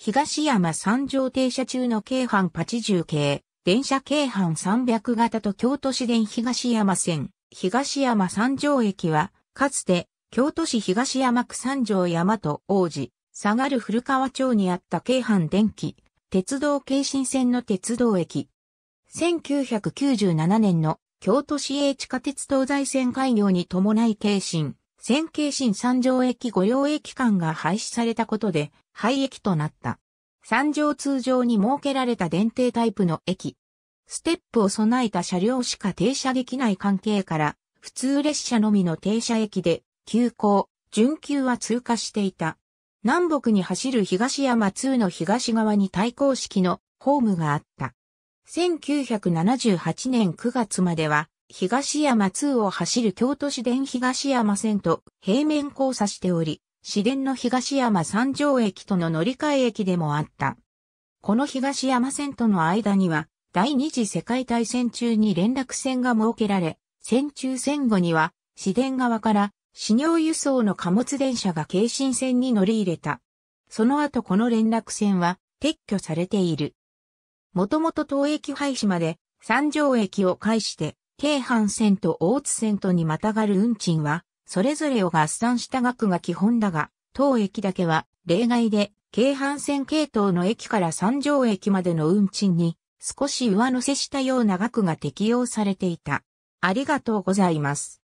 東山三条停車中の京阪80系、電車京阪300型と京都市電東山線、東山三条駅は、かつて、京都市東山区三条山と王子、下がる古川町にあった京阪電気、鉄道京新線の鉄道駅。1997年の京都市営地下鉄東西線開業に伴い京新、線形新三条駅御用駅間が廃止されたことで廃駅となった。三条通常に設けられた電停タイプの駅。ステップを備えた車両しか停車できない関係から、普通列車のみの停車駅で、急行、準急は通過していた。南北に走る東山2の東側に対抗式のホームがあった。1978年9月までは東山2を走る京都市電東山線と平面交差しており、市電の東山三条駅との乗り換え駅でもあった。この東山線との間には、第二次世界大戦中に連絡線が設けられ、戦中戦後には、市電側から、市尿輸送の貨物電車が京進線に乗り入れた。その後この連絡線は、撤去されている。もともと当駅廃止まで、三条駅を介して、京阪線と大津線とにまたがる運賃は、それぞれを合算した額が基本だが、当駅だけは例外で、京阪線系統の駅から三条駅までの運賃に少し上乗せしたような額が適用されていた。ありがとうございます。